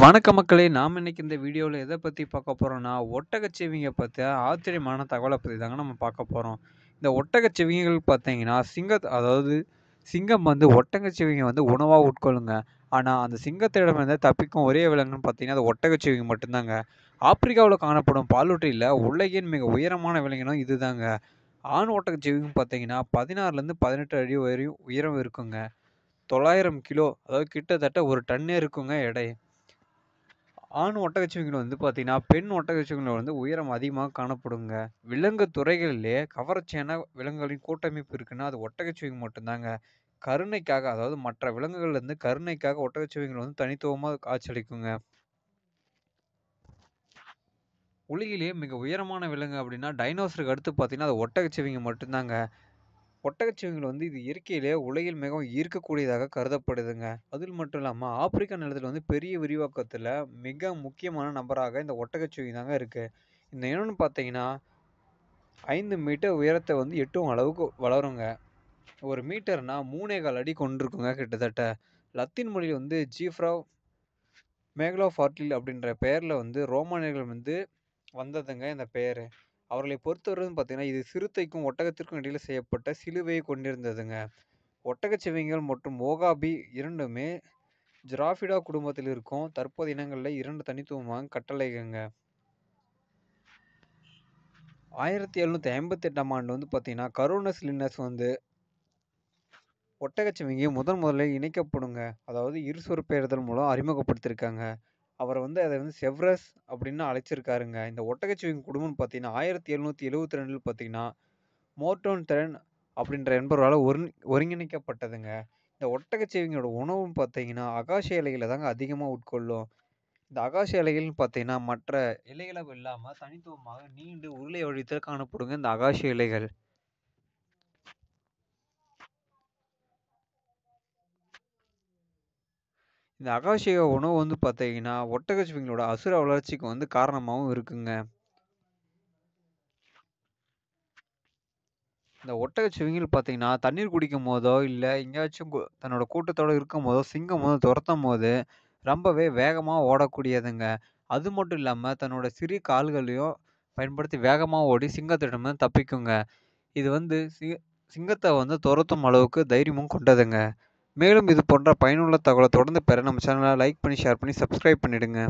வணக்க மக்களே நாம் இன்னைக்கு இந்த வீடியோவில் எதை பற்றி பார்க்க போகிறோம்னா ஒட்டகச்சிவிங்க பற்றி ஆச்சரியமான தகவலை பற்றி தாங்க நம்ம பார்க்க போகிறோம் இந்த ஒட்டகச்சிவிங்கள் பார்த்தீங்கன்னா சிங்க அதாவது சிங்கம் வந்து ஒட்டகச்சிவிங்க வந்து உணவாக உட்கொள்ளுங்க ஆனால் அந்த சிங்கத்திடமிருந்து தப்பிக்கும் ஒரே விலங்குன்னு பார்த்தீங்கன்னா அது ஒட்டகச்சிவிங்க மட்டும்தாங்க ஆப்பிரிக்காவில் காணப்படும் பாலூட்டியில் உலகின் மிக உயரமான விலங்கினம் இதுதாங்க ஆண் ஒட்டகச்சிவிங்க பார்த்தீங்கன்னா பதினாறுலேருந்து பதினெட்டு அடி வரையும் உயரம் இருக்குங்க தொள்ளாயிரம் கிலோ அதாவது கிட்டத்தட்ட ஒரு டன்னே இருக்குங்க எடை ஆண் ஒட்டகச்சிவிங்கிகள் வந்து பார்த்தீங்கன்னா பெண் ஒட்டகச்சிவிங்களை வந்து உயரம் அதிகமாக காணப்படுங்க விலங்கு துறைகளிலே கவரச்சேன விலங்குகளின் கூட்டமைப்பு இருக்குன்னா அது ஒட்டகச்சிவிங்க மட்டும்தாங்க கருணைக்காக அதாவது மற்ற விலங்குகள்லேருந்து கருணைக்காக ஒட்டகச்சிவிங்கள் வந்து தனித்துவமாக காட்சியளிக்குங்க உலகிலேயே மிக உயரமான விலங்கு அப்படின்னா டைனோசருக்கு அடுத்து பார்த்தீங்கன்னா அது ஒட்டகச்சிவிங்க மட்டும்தாங்க ஒட்டகச்சிவிங்கள் வந்து இது இயற்கையிலே உலகில் மிகவும் ஈர்க்கக்கூடியதாக கருதப்படுதுங்க அதில் மட்டும் இல்லாமல் ஆப்பிரிக்கா நிலத்தில் வந்து பெரிய விரிவாக்கத்தில் மிக முக்கியமான நபராக இந்த ஒட்டகச்சிவிங்க தாங்க இருக்குது இந்த இனம்னு பார்த்தீங்கன்னா ஐந்து மீட்டர் உயரத்தை வந்து எட்டும் அளவுக்கு வளருங்க ஒரு மீட்டர்னா மூணே கால் அடி கொண்டிருக்குங்க கிட்டத்தட்ட லத்தீன் மொழியில் வந்து ஜீஃப்ரா மேக்லோஃபார்டில் அப்படின்ற பெயரில் வந்து ரோமானியர்கள் வந்து வந்ததுங்க இந்த பெயர் அவர்களை பொறுத்தவரைன்னு பார்த்தீங்கன்னா இது சிறுத்தைக்கும் ஒட்டகத்திற்கும் இடையில் செய்யப்பட்ட சிலுவையை கொண்டிருந்ததுங்க ஒட்டகச் ஒட்டகச்சிவிங்கிகள் மற்றும் ஓகாபி இரண்டுமே ஜிராஃபிடா குடும்பத்தில் இருக்கும் தற்போது இனங்களில் இரண்டு தனித்துவமாக கட்டளைகங்க ஆயிரத்தி எழுநூற்றி ஐம்பத்தி எட்டாம் ஆண்டு வந்து பார்த்தீங்கன்னா கரோனஸ் லின்னஸ் வந்து ஒட்டகச்சிவிங்கி முதன் முதலில் இணைக்கப்படுங்க அதாவது இருசொற்பெயர்தல் மூலம் அறிமுகப்படுத்தியிருக்காங்க அவர் வந்து அதை வந்து செவ்ரஸ் அப்படின்னு அழைச்சிருக்காருங்க இந்த ஒட்டகச்சிவிங்க குடும்பம்னு பார்த்தீங்கன்னா ஆயிரத்தி எழுநூற்றி எழுவத்தி ரெண்டில் பார்த்தீங்கன்னா மோர்டோன் திறன் அப்படின்ற என்பவரால் ஒரு ஒருங்கிணைக்கப்பட்டதுங்க இந்த ஒட்டகச்சிவிங்களோட உணவுன்னு பார்த்தீங்கன்னா அகாஷ இலைகளை தாங்க அதிகமாக உட்கொள்ளும் இந்த அகாஷ இலைகள்னு பார்த்தீங்கன்னா மற்ற இலைகளவு இல்லாமல் தனித்துவமாக நீண்டு உருளை வடித்தில் காணப்படுங்க இந்த அகாஷ இலைகள் இந்த அகாஷிகா உணவு வந்து பார்த்தீங்கன்னா ஒட்டகச்சிவிங்களோட அசுர வளர்ச்சிக்கு வந்து காரணமாகவும் இருக்குங்க இந்த ஒட்டகச்சிவிங்கள் பார்த்தீங்கன்னா தண்ணீர் குடிக்கும் போதோ இல்லை எங்கேயாச்சும் தன்னோட கூட்டத்தோடு இருக்கும் போதோ சிங்கம் வந்து துரத்தும் போது ரொம்பவே வேகமாக ஓடக்கூடியதுங்க அது மட்டும் இல்லாமல் தன்னோட சிறிய கால்களையும் பயன்படுத்தி வேகமாக ஓடி சிங்கத்திடமிருந்து தப்பிக்குங்க இது வந்து சிங்கத்தை வந்து துரத்தும் அளவுக்கு தைரியமும் கொண்டதுங்க மேலும் இது போன்ற பயனுள்ள தகவலை தொடர்ந்து பெற நம்ம சேனலை லைக் பண்ணி ஷேர் பண்ணி சப்ஸ்கிரைப் பண்ணிவிடுங்க